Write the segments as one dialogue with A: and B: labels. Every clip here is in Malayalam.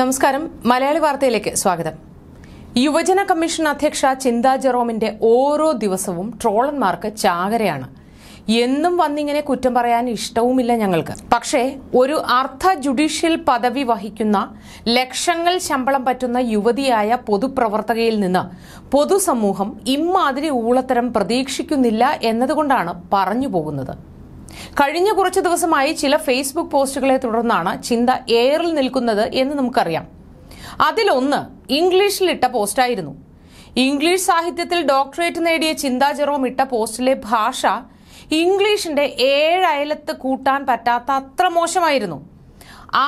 A: നമസ്കാരം മലയാളി വാർത്തയിലേക്ക് സ്വാഗതം യുവജന കമ്മീഷൻ അധ്യക്ഷ ചിന്താ ജെറോമിന്റെ ഓരോ ദിവസവും ട്രോളന്മാർക്ക് ചാകരയാണ് എന്നും വന്നിങ്ങനെ കുറ്റം പറയാൻ ഇഷ്ടവുമില്ല ഞങ്ങൾക്ക് പക്ഷേ ഒരു അർദ്ധ ജുഡീഷ്യൽ പദവി വഹിക്കുന്ന ലക്ഷങ്ങൾ ശമ്പളം പറ്റുന്ന യുവതിയായ പൊതുപ്രവർത്തകയിൽ നിന്ന് പൊതുസമൂഹം ഇമ്മാതിരി ഊളത്തരം പ്രതീക്ഷിക്കുന്നില്ല എന്നതുകൊണ്ടാണ് പറഞ്ഞു പോകുന്നത് കഴിഞ്ഞ കുറച്ച് ദിവസമായി ചില ഫേസ്ബുക്ക് പോസ്റ്റുകളെ തുടർന്നാണ് ചിന്ത എയറിൽ നിൽക്കുന്നത് എന്ന് നമുക്കറിയാം അതിലൊന്ന് ഇംഗ്ലീഷിലിട്ട പോസ്റ്റായിരുന്നു ഇംഗ്ലീഷ് സാഹിത്യത്തിൽ ഡോക്ടറേറ്റ് നേടിയ ചിന്താ ജെറോം ഇട്ട പോസ്റ്റിലെ ഭാഷ ഇംഗ്ലീഷിന്റെ ഏഴയലത്ത് കൂട്ടാൻ പറ്റാത്ത അത്ര മോശമായിരുന്നു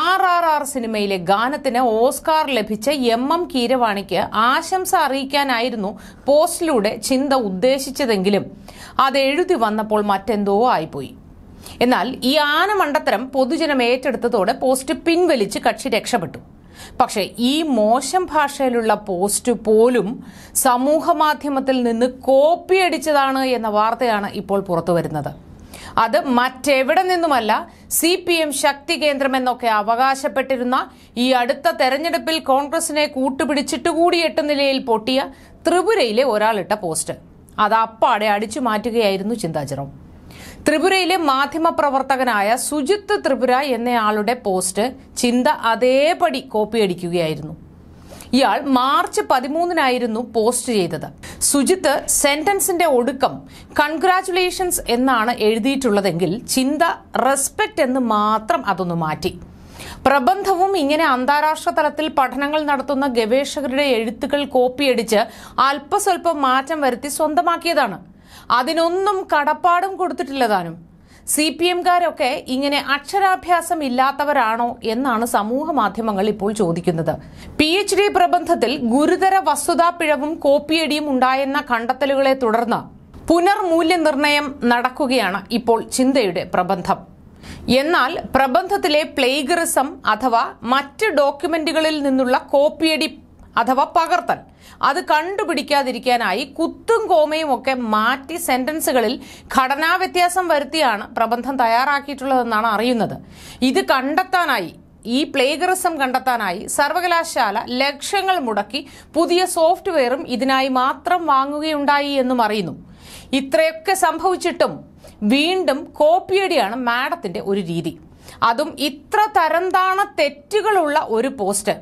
A: ആർ ആർ ആർ സിനിമയിലെ ഗാനത്തിന് ഓസ്കാർ ലഭിച്ച എം എം കീരവാണിക്ക് ആശംസ അറിയിക്കാനായിരുന്നു പോസ്റ്റിലൂടെ ചിന്ത ഉദ്ദേശിച്ചതെങ്കിലും അത് എഴുതി വന്നപ്പോൾ മറ്റെന്തോ ആയിപ്പോയി എന്നാൽ ഈ ആന മണ്ടത്തരം പൊതുജനം ഏറ്റെടുത്തതോടെ പോസ്റ്റ് പിൻവലിച്ച് കക്ഷി രക്ഷപ്പെട്ടു പക്ഷേ ഈ മോശം ഭാഷയിലുള്ള പോസ്റ്റ് പോലും സമൂഹ മാധ്യമത്തിൽ നിന്ന് കോപ്പിയടിച്ചതാണ് എന്ന വാർത്തയാണ് ഇപ്പോൾ പുറത്തുവരുന്നത് അത് മറ്റെവിടെ നിന്നുമല്ല സി പി എം ശക്തി എന്നൊക്കെ അവകാശപ്പെട്ടിരുന്ന ഈ അടുത്ത തെരഞ്ഞെടുപ്പിൽ കോൺഗ്രസിനെ കൂട്ടുപിടിച്ചിട്ട് കൂടി എട്ട് നിലയിൽ പൊട്ടിയ ത്രിപുരയിലെ ഒരാളിട്ട പോസ്റ്റ് അത് അപ്പാടെ അടിച്ചു മാറ്റുകയായിരുന്നു ചിന്താചിറം ത്രിപുരയിലെ മാധ്യമപ്രവർത്തകനായ സുജിത്ത് ത്രിപുര എന്നയാളുടെ പോസ്റ്റ് ചിന്ത അതേപടി കോപ്പിയടിക്കുകയായിരുന്നു ഇയാൾ മാർച്ച് പതിമൂന്നിനായിരുന്നു പോസ്റ്റ് ചെയ്തത് സുജിത്ത് സെന്റൻസിന്റെ ഒടുക്കം കൺഗ്രാചുലേഷൻസ് എന്നാണ് എഴുതിയിട്ടുള്ളതെങ്കിൽ ചിന്ത റെസ്പെക്ട് എന്ന് മാത്രം അതൊന്ന് മാറ്റി പ്രബന്ധവും ഇങ്ങനെ അന്താരാഷ്ട്ര തലത്തിൽ പഠനങ്ങൾ നടത്തുന്ന ഗവേഷകരുടെ എഴുത്തുകൾ കോപ്പിയടിച്ച് അല്പസ്വല്പം മാറ്റം വരുത്തി സ്വന്തമാക്കിയതാണ് അതിനൊന്നും കടപ്പാടും കൊടുത്തിട്ടില്ല താനും സി പി എംകാരൊക്കെ ഇങ്ങനെ അക്ഷരാഭ്യാസം ഇല്ലാത്തവരാണോ എന്നാണ് സമൂഹ മാധ്യമങ്ങൾ ഇപ്പോൾ ചോദിക്കുന്നത് പി എച്ച് ഡി പ്രബന്ധത്തിൽ ഗുരുതര വസ്തുതാ പിഴവും കോപ്പിയടിയും ഉണ്ടായെന്ന കണ്ടെത്തലുകളെ തുടർന്ന് പുനർമൂല്യനിർണയം നടക്കുകയാണ് ഇപ്പോൾ ചിന്തയുടെ പ്രബന്ധം എന്നാൽ പ്രബന്ധത്തിലെ പ്ലേഗറിസം അഥവാ മറ്റ് ഡോക്യുമെന്റുകളിൽ നിന്നുള്ള കോപ്പിയടി അഥവാ പകർത്തൽ അത് കണ്ടുപിടിക്കാതിരിക്കാനായി കുത്തും കോമയും ഒക്കെ മാറ്റി സെന്റൻസുകളിൽ ഘടനാ വ്യത്യാസം വരുത്തിയാണ് പ്രബന്ധം തയ്യാറാക്കിയിട്ടുള്ളതെന്നാണ് അറിയുന്നത് ഇത് കണ്ടെത്താനായി ഈ പ്ലേഗറിസം കണ്ടെത്താനായി സർവകലാശാല ലക്ഷങ്ങൾ മുടക്കി പുതിയ സോഫ്റ്റ്വെയറും ഇതിനായി മാത്രം വാങ്ങുകയുണ്ടായി എന്നും അറിയുന്നു ഇത്രയൊക്കെ സംഭവിച്ചിട്ടും വീണ്ടും കോപ്പിയടിയാണ് മാഡത്തിന്റെ ഒരു രീതി അതും ഇത്ര തരംതാണ തെറ്റുകളുള്ള ഒരു പോസ്റ്റ്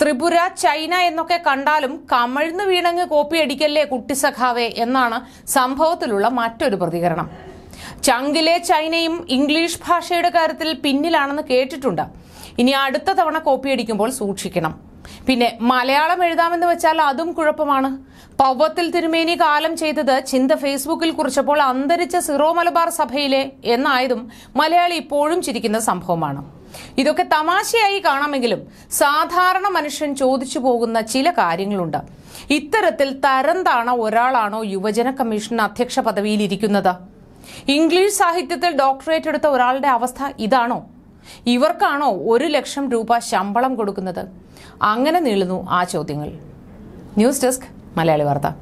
A: ത്രിപുര ചൈന എന്നൊക്കെ കണ്ടാലും കമഴ്ന്നു വീണങ്ങ് കോപ്പിയടിക്കല്ലേ കുട്ടിസഖാവേ എന്നാണ് സംഭവത്തിലുള്ള മറ്റൊരു പ്രതികരണം ചങ്കിലെ ചൈനയും ഇംഗ്ലീഷ് ഭാഷയുടെ കാര്യത്തിൽ പിന്നിലാണെന്ന് കേട്ടിട്ടുണ്ട് ഇനി അടുത്ത തവണ കോപ്പിയടിക്കുമ്പോൾ സൂക്ഷിക്കണം പിന്നെ മലയാളം എഴുതാമെന്ന് വെച്ചാൽ അതും കുഴപ്പമാണ് പൗവത്തിൽ തിരുമേനി കാലം ചെയ്തത് ചിന്ത ഫേസ്ബുക്കിൽ കുറിച്ചപ്പോൾ അന്തരിച്ച സിറോ മലബാർ സഭയിലെ എന്നായതും മലയാളി ഇപ്പോഴും ചിരിക്കുന്ന സംഭവമാണ് ഇതൊക്കെ തമാശയായി കാണാമെങ്കിലും സാധാരണ മനുഷ്യൻ ചോദിച്ചു പോകുന്ന ചില കാര്യങ്ങളുണ്ട് ഇത്തരത്തിൽ തരംതാണ ഒരാളാണോ യുവജന കമ്മീഷൻ അധ്യക്ഷ പദവിയിൽ ഇരിക്കുന്നത് ഇംഗ്ലീഷ് സാഹിത്യത്തിൽ ഡോക്ടറേറ്റ് എടുത്ത ഒരാളുടെ അവസ്ഥ ഇതാണോ ഇവർക്കാണോ ഒരു ലക്ഷം രൂപ ശമ്പളം കൊടുക്കുന്നത് അങ്ങനെ നീളുന്നു ആ ചോദ്യങ്ങൾ ന്യൂസ് ഡെസ്ക് മലയാളി വാർത്ത